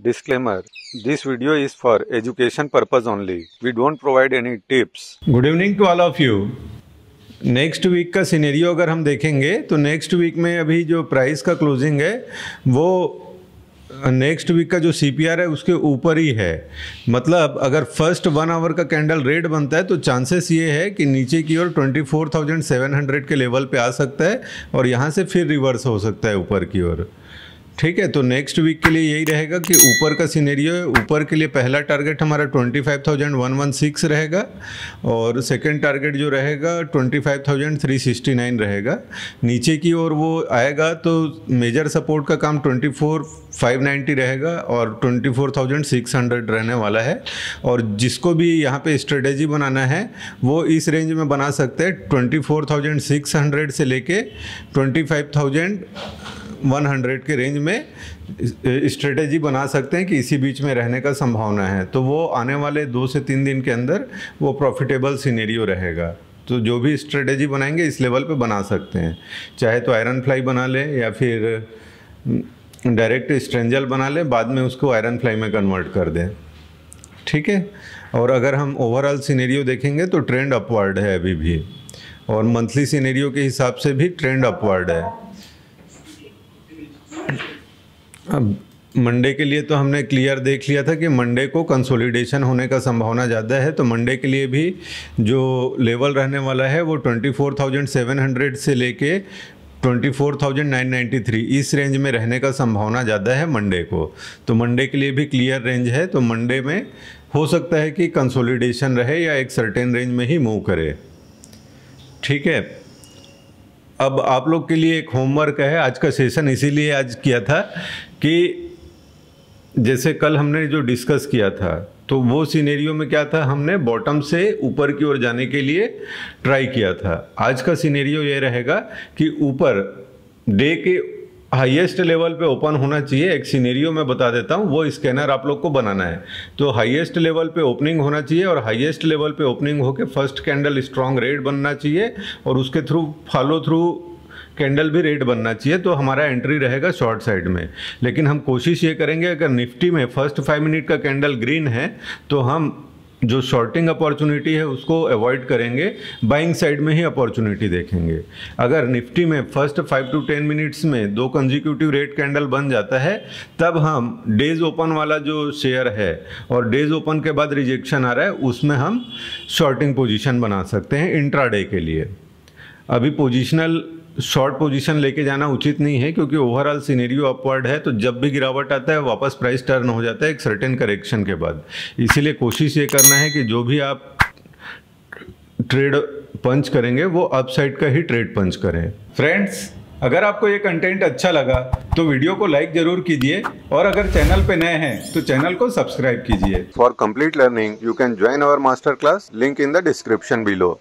Disclaimer This video is for education purpose only. We don't provide any tips. Good evening to all of you next week का scenario अगर हम देखेंगे तो next week में अभी जो प्राइस का क्लोजिंग है वो नेक्स्ट वीक का जो सी है उसके ऊपर ही है मतलब अगर फर्स्ट वन आवर का कैंडल रेड बनता है तो चांसेस ये है कि नीचे की ओर 24,700 के लेवल पे आ सकता है और यहाँ से फिर रिवर्स हो सकता है ऊपर की ओर ठीक है तो नेक्स्ट वीक के लिए यही रहेगा कि ऊपर का सीनेरियो है ऊपर के लिए पहला टारगेट हमारा 25,116 रहेगा और सेकंड टारगेट जो रहेगा 25,369 रहेगा नीचे की ओर वो आएगा तो मेजर सपोर्ट का काम 24,590 रहेगा और 24,600 रहने वाला है और जिसको भी यहाँ पे स्ट्रेटेजी बनाना है वो इस रेंज में बना सकते हैं हंड्रेड से लेके थाउजेंड 100 के रेंज में स्ट्रेटेजी बना सकते हैं कि इसी बीच में रहने का संभावना है तो वो आने वाले दो से तीन दिन के अंदर वो प्रॉफिटेबल सीनेरियो रहेगा तो जो भी स्ट्रेटेजी बनाएंगे इस लेवल पे बना सकते हैं चाहे तो आयरन फ्लाई बना ले या फिर डायरेक्ट हम्म, स्ट्रेंजल बना ले बाद में उसको आयरन फ्लाई में कन्वर्ट कर दें ठीक है और अगर हम ओवरऑल सीनेरियो देखेंगे तो ट्रेंड अपवर्ड है अभी भी और मंथली सीनेरियो के हिसाब से भी ट्रेंड अपवर्ड है अब मंडे के लिए तो हमने क्लियर देख लिया था कि मंडे को कंसोलिडेशन होने का संभावना ज़्यादा है तो मंडे के लिए भी जो लेवल रहने वाला है वो 24,700 से लेके 24,993 इस रेंज में रहने का संभावना ज़्यादा है मंडे को तो मंडे के लिए भी क्लियर रेंज है तो मंडे में हो सकता है कि कंसोलिडेशन रहे या एक सर्टेन रेंज में ही मूव करे ठीक है अब आप लोग के लिए एक होमवर्क है आज का सेशन इसीलिए आज किया था कि जैसे कल हमने जो डिस्कस किया था तो वो सिनेरियो में क्या था हमने बॉटम से ऊपर की ओर जाने के लिए ट्राई किया था आज का सिनेरियो ये रहेगा कि ऊपर डे के हाईएस्ट लेवल पे ओपन होना चाहिए एक सीनेरियो मैं बता देता हूँ वो स्कैनर आप लोग को बनाना है तो हाईएस्ट लेवल पे ओपनिंग होना चाहिए और हाईएस्ट लेवल पे ओपनिंग होके फर्स्ट कैंडल स्ट्रांग रेड बनना चाहिए और उसके थ्रू फॉलो थ्रू कैंडल भी रेड बनना चाहिए तो हमारा एंट्री रहेगा शॉर्ट साइड में लेकिन हम कोशिश ये करेंगे अगर निफ्टी में फर्स्ट फाइव मिनट का कैंडल ग्रीन है तो हम जो शॉर्टिंग अपॉर्चुनिटी है उसको अवॉइड करेंगे बाइंग साइड में ही अपॉर्चुनिटी देखेंगे अगर निफ्टी में first five to ten minutes में दो कंजिक्यूटिव रेड कैंडल बन जाता है तब हम डेज ओपन वाला जो शेयर है और डेज ओपन के बाद रिजेक्शन आ रहा है उसमें हम शॉर्टिंग पोजिशन बना सकते हैं इंट्राडे के लिए अभी पोजिशनल शॉर्ट पोजीशन लेके जाना उचित नहीं है क्योंकि ओवरऑल सीनेरियो अपवर्ड है तो जब भी गिरावट आता है वापस प्राइस टर्न हो जाता है एक सर्टेन करेक्शन के बाद इसीलिए कोशिश ये करना है कि जो भी आप ट्रेड पंच करेंगे वो अपसाइड का ही ट्रेड पंच करें फ्रेंड्स अगर आपको ये कंटेंट अच्छा लगा तो वीडियो को लाइक जरूर कीजिए और अगर चैनल पे नए हैं तो चैनल को सब्सक्राइब कीजिए for complete learning you can join our master class link in the description below